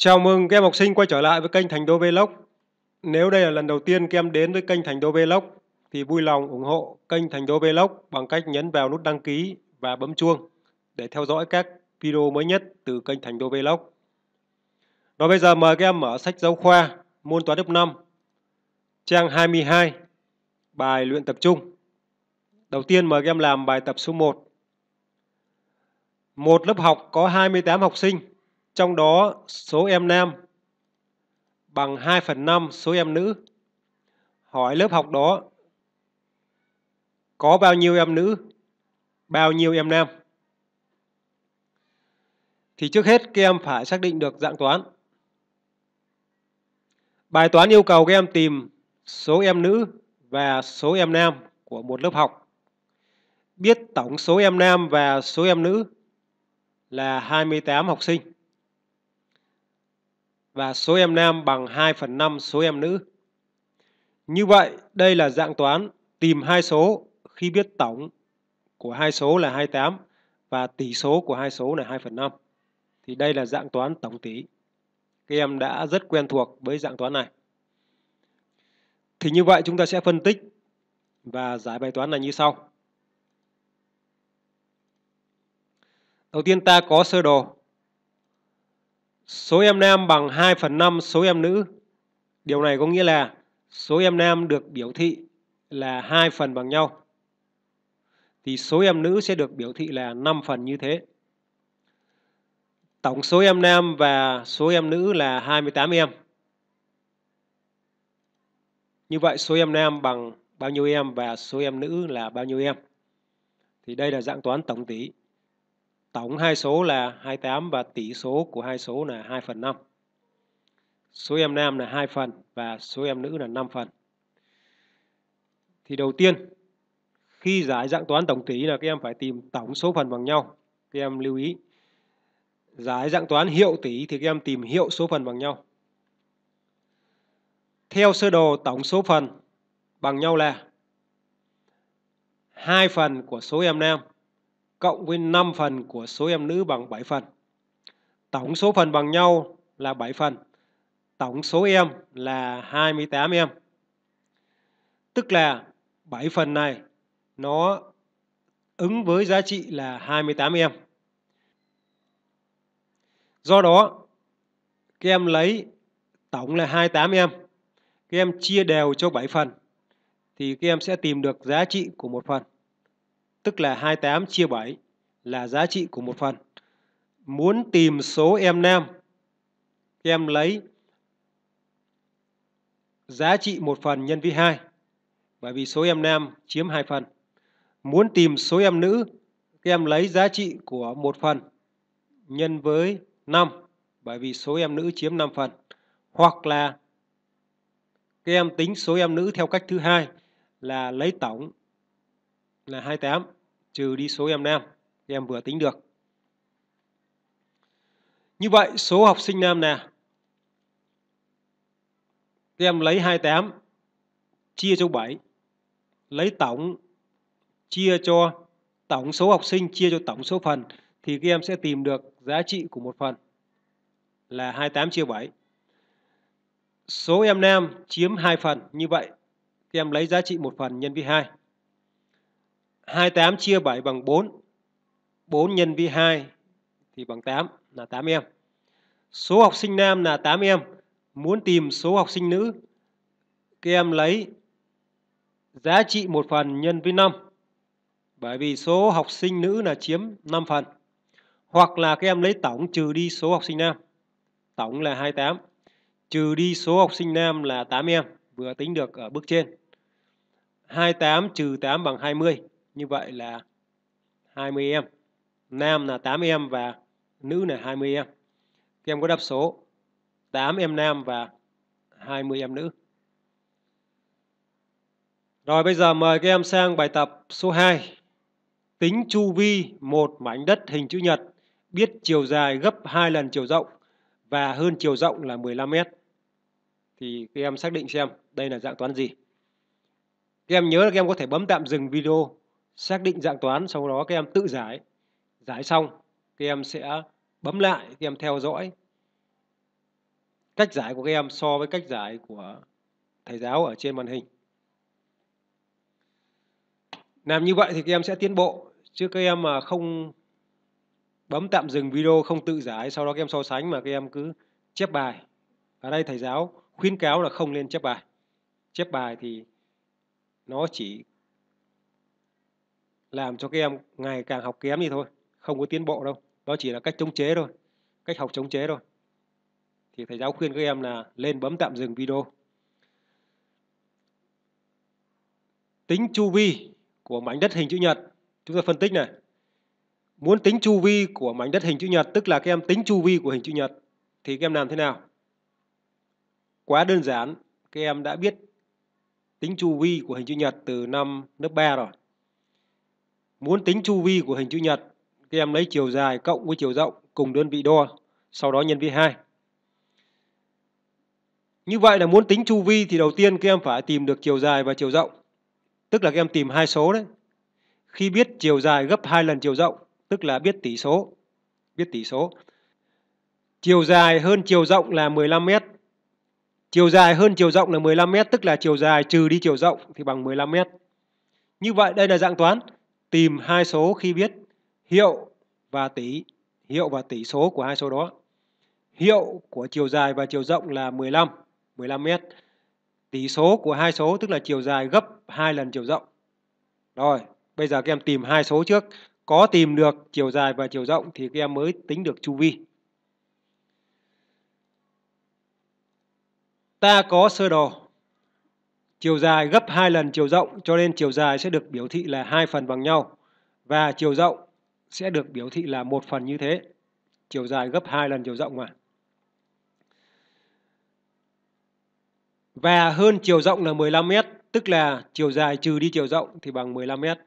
Chào mừng các em học sinh quay trở lại với kênh Thành Đô Vlog. Nếu đây là lần đầu tiên các em đến với kênh Thành Đô Vlog thì vui lòng ủng hộ kênh Thành Đô Vlog bằng cách nhấn vào nút đăng ký và bấm chuông để theo dõi các video mới nhất từ kênh Thành Đô Vlog. Và bây giờ mời các em mở sách giáo khoa môn toán lớp 5 trang 22 bài luyện tập trung. Đầu tiên mời các em làm bài tập số 1. Một lớp học có 28 học sinh trong đó số em nam bằng 2 phần 5 số em nữ. Hỏi lớp học đó có bao nhiêu em nữ, bao nhiêu em nam? Thì trước hết các em phải xác định được dạng toán. Bài toán yêu cầu các em tìm số em nữ và số em nam của một lớp học. Biết tổng số em nam và số em nữ là 28 học sinh và số em nam bằng 2 phần 5 số em nữ. Như vậy, đây là dạng toán tìm hai số khi biết tổng của hai số là 28 và tỷ số của hai số là 2 phần 5. Thì đây là dạng toán tổng tỷ. Các em đã rất quen thuộc với dạng toán này. Thì như vậy chúng ta sẽ phân tích và giải bài toán này như sau. Đầu tiên ta có sơ đồ số em nam bằng 2 phần 5 số em nữ. Điều này có nghĩa là số em nam được biểu thị là hai phần bằng nhau. Thì số em nữ sẽ được biểu thị là 5 phần như thế. Tổng số em nam và số em nữ là 28 em. Như vậy số em nam bằng bao nhiêu em và số em nữ là bao nhiêu em. Thì đây là dạng toán tổng tỷ. Tổng hai số là 28 và tỷ số của hai số là 2 phần 5. Số em nam là 2 phần và số em nữ là 5 phần. Thì đầu tiên, khi giải dạng toán tổng tỷ là các em phải tìm tổng số phần bằng nhau. Các em lưu ý. Giải dạng toán hiệu tỷ thì các em tìm hiệu số phần bằng nhau. Theo sơ đồ tổng số phần bằng nhau là hai phần của số em nam cộng với 5 phần của số em nữ bằng 7 phần. Tổng số phần bằng nhau là 7 phần. Tổng số em là 28 em. Tức là 7 phần này nó ứng với giá trị là 28 em. Do đó, các em lấy tổng là 28 em. Các em chia đều cho 7 phần thì các em sẽ tìm được giá trị của một phần tức là 28 chia 7 là giá trị của một phần. Muốn tìm số em nam, em lấy giá trị một phần nhân với 2 bởi vì số em nam chiếm hai phần. Muốn tìm số em nữ, em lấy giá trị của một phần nhân với 5 bởi vì số em nữ chiếm 5 phần. Hoặc là các em tính số em nữ theo cách thứ hai là lấy tổng là 28 trừ đi số em nam em vừa tính được. Như vậy số học sinh nam là em lấy 28 chia cho 7 lấy tổng chia cho tổng số học sinh chia cho tổng số phần thì các em sẽ tìm được giá trị của một phần là 28 chia 7. Số em nam chiếm 2 phần, như vậy các em lấy giá trị một phần nhân với 2. 28 chia 7 bằng 4. 4 nhân với 2 thì bằng 8 là 8 em. Số học sinh nam là 8 em. Muốn tìm số học sinh nữ, các em lấy giá trị 1 phần nhân với 5. Bởi vì số học sinh nữ là chiếm 5 phần. Hoặc là các em lấy tổng trừ đi số học sinh nam. Tổng là 28. Trừ đi số học sinh nam là 8 em. Vừa tính được ở bước trên. 28 trừ 8 bằng 20. Như vậy là 20 em. Nam là 8 em và nữ là 20 em. Các em có đáp số 8 em nam và 20 em nữ. Rồi bây giờ mời các em sang bài tập số 2. Tính chu vi một mảnh đất hình chữ nhật biết chiều dài gấp 2 lần chiều rộng và hơn chiều rộng là 15 mét. Thì các em xác định xem đây là dạng toán gì. Các em nhớ là các em có thể bấm tạm dừng video xác định dạng toán sau đó các em tự giải giải xong các em sẽ bấm lại các em theo dõi cách giải của các em so với cách giải của thầy giáo ở trên màn hình làm như vậy thì các em sẽ tiến bộ chứ các em mà không bấm tạm dừng video không tự giải sau đó các em so sánh mà các em cứ chép bài ở đây thầy giáo khuyến cáo là không nên chép bài chép bài thì nó chỉ làm cho các em ngày càng học kém đi thôi không có tiến bộ đâu đó chỉ là cách chống chế thôi cách học chống chế thôi thì thầy giáo khuyên các em là lên bấm tạm dừng video tính chu vi của mảnh đất hình chữ nhật chúng ta phân tích này muốn tính chu vi của mảnh đất hình chữ nhật tức là các em tính chu vi của hình chữ nhật thì các em làm thế nào quá đơn giản các em đã biết tính chu vi của hình chữ nhật từ năm lớp 3 rồi Muốn tính chu vi của hình chữ nhật, các em lấy chiều dài cộng với chiều rộng cùng đơn vị đo, sau đó nhân với 2. Như vậy là muốn tính chu vi thì đầu tiên các em phải tìm được chiều dài và chiều rộng. Tức là các em tìm hai số đấy. Khi biết chiều dài gấp hai lần chiều rộng, tức là biết tỷ số. Biết tỷ số. Chiều dài hơn chiều rộng là 15 m. Chiều dài hơn chiều rộng là 15 m, tức là chiều dài trừ đi chiều rộng thì bằng 15 m. Như vậy đây là dạng toán tìm hai số khi biết hiệu và tỷ hiệu và tỷ số của hai số đó. Hiệu của chiều dài và chiều rộng là 15, 15 mét. Tỷ số của hai số tức là chiều dài gấp hai lần chiều rộng. Rồi, bây giờ các em tìm hai số trước. Có tìm được chiều dài và chiều rộng thì các em mới tính được chu vi. Ta có sơ đồ Chiều dài gấp 2 lần chiều rộng cho nên chiều dài sẽ được biểu thị là hai phần bằng nhau và chiều rộng sẽ được biểu thị là một phần như thế. Chiều dài gấp 2 lần chiều rộng mà. Và hơn chiều rộng là 15 mét, tức là chiều dài trừ đi chiều rộng thì bằng 15 mét.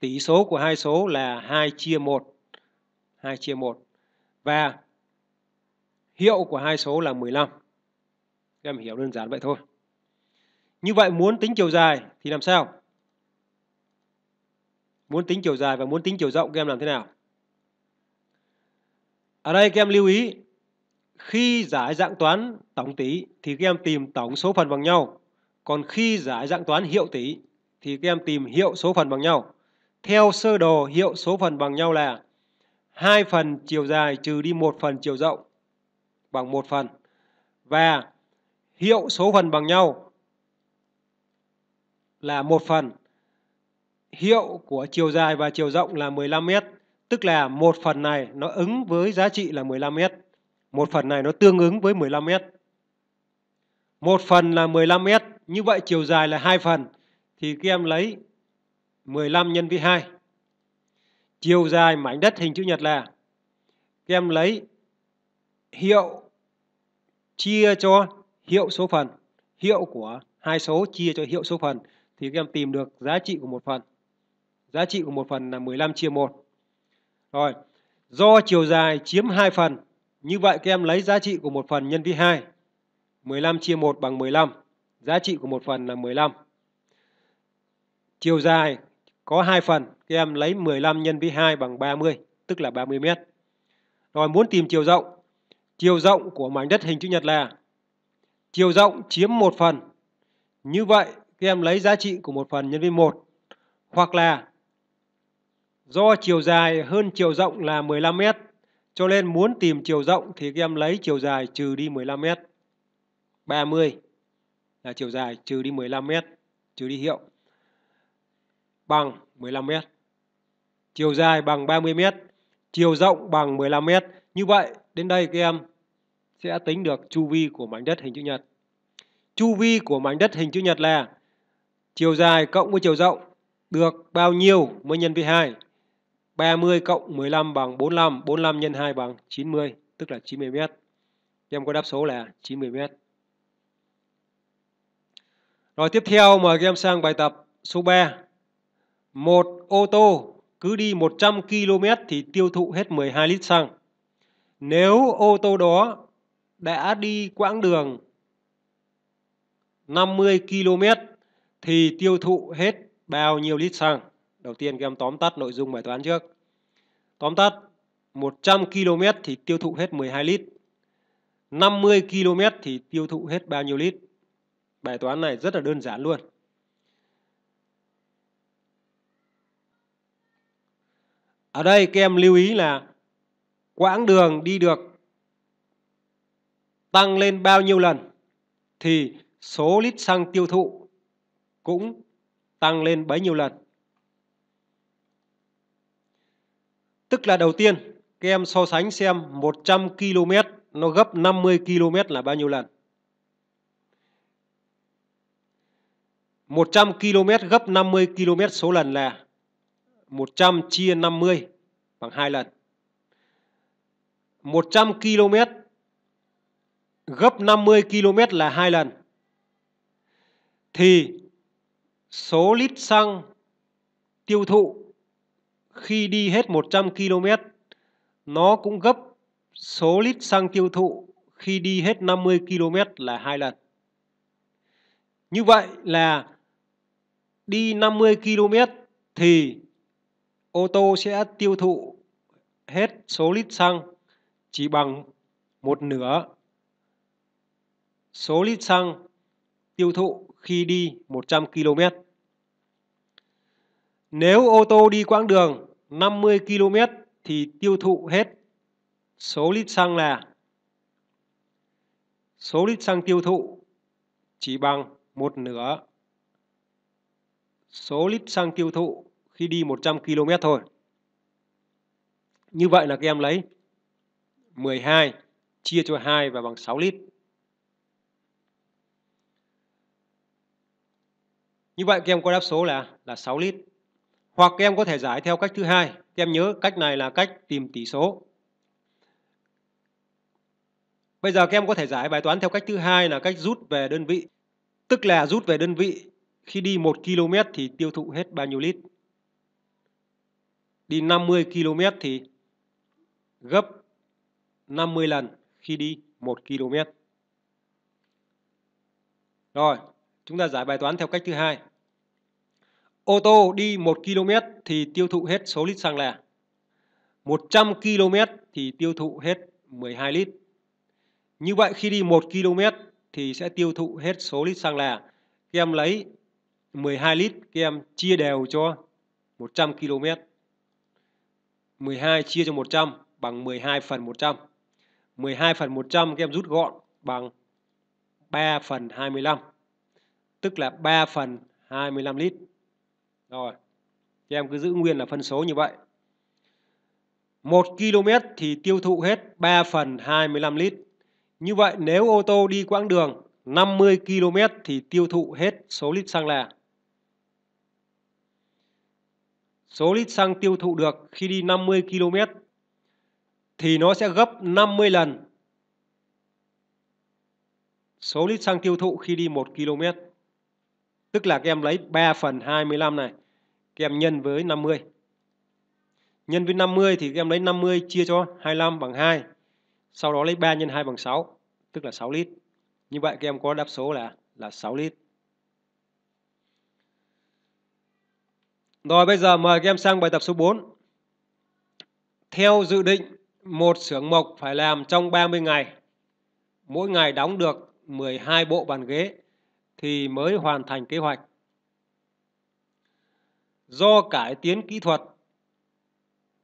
Tỷ số của hai số là 2 chia 1. 2 chia 1. Và hiệu của hai số là 15. Các em hiểu đơn giản vậy thôi. Như vậy muốn tính chiều dài thì làm sao? Muốn tính chiều dài và muốn tính chiều rộng các em làm thế nào? Ở đây các em lưu ý khi giải dạng toán tổng tỷ thì các em tìm tổng số phần bằng nhau. Còn khi giải dạng toán hiệu tỷ thì các em tìm hiệu số phần bằng nhau. Theo sơ đồ hiệu số phần bằng nhau là hai phần chiều dài trừ đi một phần chiều rộng bằng một phần. Và hiệu số phần bằng nhau là một phần hiệu của chiều dài và chiều rộng là 15 mét, tức là một phần này nó ứng với giá trị là 15 mét, một phần này nó tương ứng với 15 mét. Một phần là 15 mét, như vậy chiều dài là hai phần thì các em lấy 15 nhân với 2. Chiều dài mảnh đất hình chữ nhật là các em lấy hiệu chia cho hiệu số phần, hiệu của hai số chia cho hiệu số phần thì các em tìm được giá trị của một phần. Giá trị của một phần là 15 chia 1. Rồi, do chiều dài chiếm 2 phần, như vậy các em lấy giá trị của một phần nhân với 2. 15 chia 1 bằng 15. Giá trị của một phần là 15. Chiều dài có 2 phần, các em lấy 15 nhân với 2 bằng 30, tức là 30 mét. Rồi muốn tìm chiều rộng, chiều rộng của mảnh đất hình chữ nhật là chiều rộng chiếm 1 phần. Như vậy khi em lấy giá trị của một phần nhân với 1 hoặc là do chiều dài hơn chiều rộng là 15 m cho nên muốn tìm chiều rộng thì các em lấy chiều dài trừ đi 15 m. 30 là chiều dài trừ đi 15 m trừ đi hiệu bằng 15 m. Chiều dài bằng 30 m, chiều rộng bằng 15 m. Như vậy đến đây các em sẽ tính được chu vi của mảnh đất hình chữ nhật. Chu vi của mảnh đất hình chữ nhật là Chiều dài cộng với chiều rộng được bao nhiêu mới nhân với 2? 30 cộng 15 bằng 45, 45 nhân 2 bằng 90, tức là 90 mét. Em có đáp số là 90 mét. Rồi tiếp theo mời các em sang bài tập số 3. Một ô tô cứ đi 100 km thì tiêu thụ hết 12 lít xăng. Nếu ô tô đó đã đi quãng đường 50 km thì tiêu thụ hết bao nhiêu lít xăng? Đầu tiên các em tóm tắt nội dung bài toán trước. Tóm tắt 100 km thì tiêu thụ hết 12 lít. 50 km thì tiêu thụ hết bao nhiêu lít? Bài toán này rất là đơn giản luôn. Ở đây các em lưu ý là quãng đường đi được tăng lên bao nhiêu lần thì số lít xăng tiêu thụ cũng tăng lên bấy nhiêu lần. Tức là đầu tiên, các em so sánh xem 100 km nó gấp 50 km là bao nhiêu lần. 100 km gấp 50 km số lần là 100 chia 50 bằng 2 lần. 100 km gấp 50 km là 2 lần. Thì số lít xăng tiêu thụ khi đi hết 100 km nó cũng gấp số lít xăng tiêu thụ khi đi hết 50 km là hai lần. Như vậy là đi 50 km thì ô tô sẽ tiêu thụ hết số lít xăng chỉ bằng một nửa số lít xăng tiêu thụ khi đi 100 km. Nếu ô tô đi quãng đường 50 km thì tiêu thụ hết số lít xăng là số lít xăng tiêu thụ chỉ bằng một nửa số lít xăng tiêu thụ khi đi 100 km thôi. Như vậy là các em lấy 12 chia cho 2 và bằng 6 lít. Như vậy các em có đáp số là là 6 lít. Hoặc các em có thể giải theo cách thứ hai. Các em nhớ cách này là cách tìm tỷ số. Bây giờ các em có thể giải bài toán theo cách thứ hai là cách rút về đơn vị. Tức là rút về đơn vị khi đi 1 km thì tiêu thụ hết bao nhiêu lít? Đi 50 km thì gấp 50 lần khi đi 1 km. Rồi, chúng ta giải bài toán theo cách thứ hai. Ô tô đi 1 km thì tiêu thụ hết số lít xăng là 100 km thì tiêu thụ hết 12 lít. Như vậy khi đi 1 km thì sẽ tiêu thụ hết số lít xăng là các em lấy 12 lít các em chia đều cho 100 km. 12 chia cho 100 bằng 12 phần 100. 12 phần 100 các em rút gọn bằng 3 phần 25. Tức là 3 phần 25 lít. Rồi. Thì em cứ giữ nguyên là phân số như vậy. 1 km thì tiêu thụ hết 3 phần 25 lít. Như vậy nếu ô tô đi quãng đường 50 km thì tiêu thụ hết số lít xăng là Số lít xăng tiêu thụ được khi đi 50 km thì nó sẽ gấp 50 lần số lít xăng tiêu thụ khi đi 1 km. Tức là các em lấy 3 phần 25 này, các em nhân với 50. Nhân với 50 thì các em lấy 50 chia cho 25 bằng 2. Sau đó lấy 3 nhân 2 bằng 6, tức là 6 lít. Như vậy các em có đáp số là là 6 lít. Rồi bây giờ mời các em sang bài tập số 4. Theo dự định, một xưởng mộc phải làm trong 30 ngày. Mỗi ngày đóng được 12 bộ bàn ghế thì mới hoàn thành kế hoạch. Do cải tiến kỹ thuật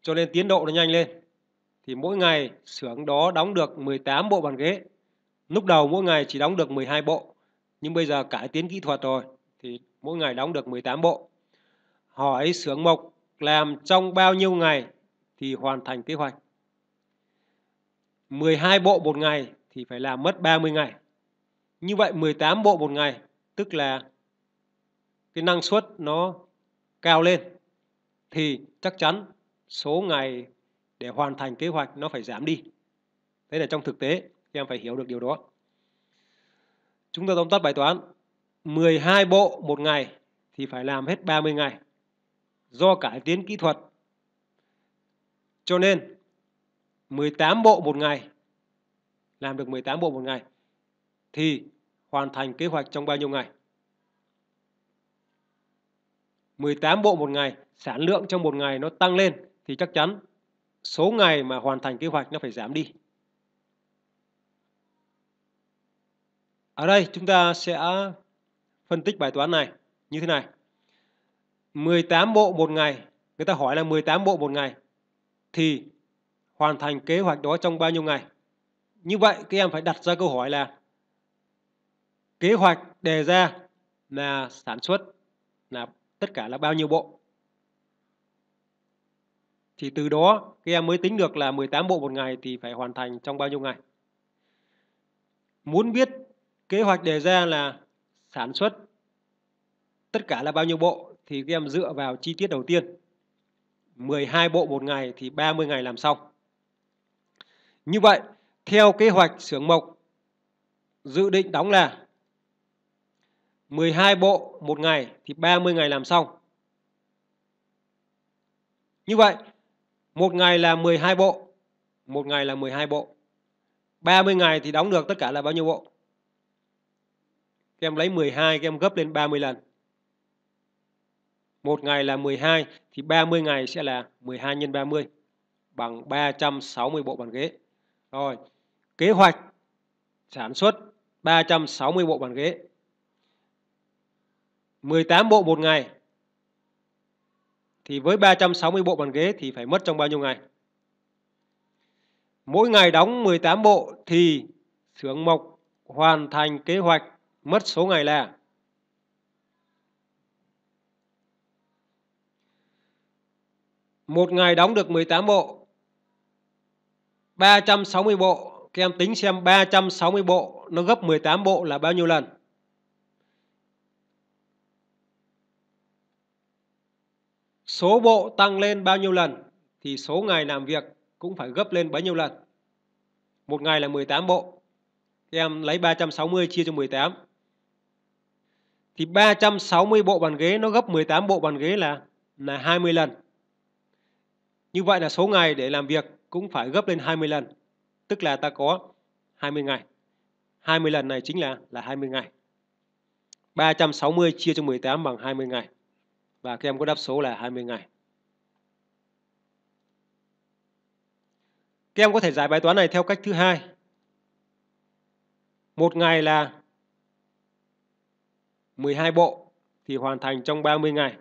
cho nên tiến độ nó nhanh lên. Thì mỗi ngày xưởng đó đóng được 18 bộ bàn ghế. Lúc đầu mỗi ngày chỉ đóng được 12 bộ, nhưng bây giờ cải tiến kỹ thuật rồi thì mỗi ngày đóng được 18 bộ. Hỏi xưởng mộc làm trong bao nhiêu ngày thì hoàn thành kế hoạch. 12 bộ một ngày thì phải làm mất 30 ngày. Như vậy 18 bộ một ngày tức là cái năng suất nó cao lên thì chắc chắn số ngày để hoàn thành kế hoạch nó phải giảm đi. Thế là trong thực tế em phải hiểu được điều đó. Chúng ta tóm tắt bài toán 12 bộ một ngày thì phải làm hết 30 ngày. Do cải tiến kỹ thuật cho nên 18 bộ một ngày làm được 18 bộ một ngày thì hoàn thành kế hoạch trong bao nhiêu ngày? 18 bộ một ngày, sản lượng trong một ngày nó tăng lên thì chắc chắn số ngày mà hoàn thành kế hoạch nó phải giảm đi. Ở đây chúng ta sẽ phân tích bài toán này như thế này. 18 bộ một ngày, người ta hỏi là 18 bộ một ngày thì hoàn thành kế hoạch đó trong bao nhiêu ngày? Như vậy các em phải đặt ra câu hỏi là kế hoạch đề ra là sản xuất là tất cả là bao nhiêu bộ thì từ đó các em mới tính được là 18 bộ một ngày thì phải hoàn thành trong bao nhiêu ngày muốn biết kế hoạch đề ra là sản xuất tất cả là bao nhiêu bộ thì các em dựa vào chi tiết đầu tiên 12 bộ một ngày thì 30 ngày làm xong như vậy theo kế hoạch xưởng mộc dự định đóng là 12 bộ một ngày thì 30 ngày làm xong. Như vậy, một ngày là 12 bộ, một ngày là 12 bộ. 30 ngày thì đóng được tất cả là bao nhiêu bộ? Các em lấy 12 các em gấp lên 30 lần. Một ngày là 12 thì 30 ngày sẽ là 12 nhân 30 bằng 360 bộ bàn ghế. Rồi, kế hoạch sản xuất 360 bộ bàn ghế 18 bộ một ngày thì với 360 bộ bàn ghế thì phải mất trong bao nhiêu ngày? Mỗi ngày đóng 18 bộ thì xưởng mộc hoàn thành kế hoạch mất số ngày là Một ngày đóng được 18 bộ 360 bộ Các em tính xem 360 bộ Nó gấp 18 bộ là bao nhiêu lần số bộ tăng lên bao nhiêu lần thì số ngày làm việc cũng phải gấp lên bấy nhiêu lần. Một ngày là 18 bộ. Thì em lấy 360 chia cho 18. Thì 360 bộ bàn ghế nó gấp 18 bộ bàn ghế là là 20 lần. Như vậy là số ngày để làm việc cũng phải gấp lên 20 lần. Tức là ta có 20 ngày. 20 lần này chính là là 20 ngày. 360 chia cho 18 bằng 20 ngày và các em có đáp số là 20 ngày. Các em có thể giải bài toán này theo cách thứ hai. Một ngày là 12 bộ thì hoàn thành trong 30 ngày.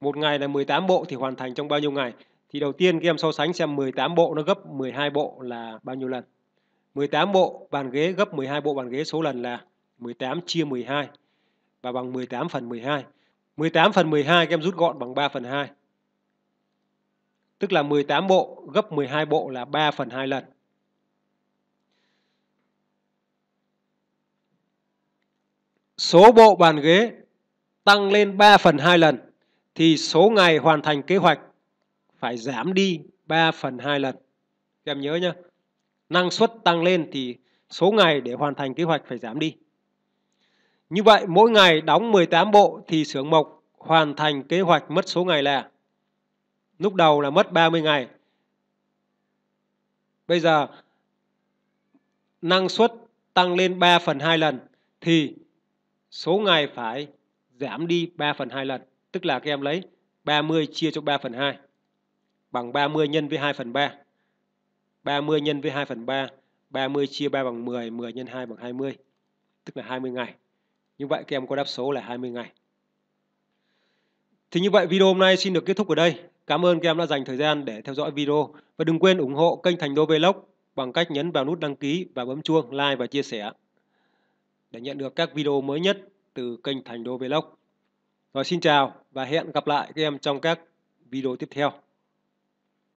Một ngày là 18 bộ thì hoàn thành trong bao nhiêu ngày? Thì đầu tiên các em so sánh xem 18 bộ nó gấp 12 bộ là bao nhiêu lần. 18 bộ bàn ghế gấp 12 bộ bàn ghế số lần là 18 chia 12 và bằng 18 phần 12. 18 phần 12 các em rút gọn bằng 3 phần 2. Tức là 18 bộ gấp 12 bộ là 3 phần 2 lần. Số bộ bàn ghế tăng lên 3 phần 2 lần thì số ngày hoàn thành kế hoạch phải giảm đi 3 phần 2 lần. Các em nhớ nhé. Năng suất tăng lên thì số ngày để hoàn thành kế hoạch phải giảm đi. Như vậy, mỗi ngày đóng 18 bộ thì xưởng mộc hoàn thành kế hoạch mất số ngày là lúc đầu là mất 30 ngày. Bây giờ năng suất tăng lên 3 phần 2 lần thì số ngày phải giảm đi 3 phần 2 lần. Tức là các em lấy 30 chia cho 3 phần 2 bằng 30 nhân với 2 phần 3. 30 nhân với 2 phần 3, 30 chia 3 bằng 10, 10 nhân 2 bằng 20, tức là 20 ngày. Như vậy các em có đáp số là 20 ngày. Thì như vậy video hôm nay xin được kết thúc ở đây. Cảm ơn các em đã dành thời gian để theo dõi video và đừng quên ủng hộ kênh Thành Đô Vlog bằng cách nhấn vào nút đăng ký và bấm chuông like và chia sẻ để nhận được các video mới nhất từ kênh Thành Đô Vlog. Rồi xin chào và hẹn gặp lại các em trong các video tiếp theo.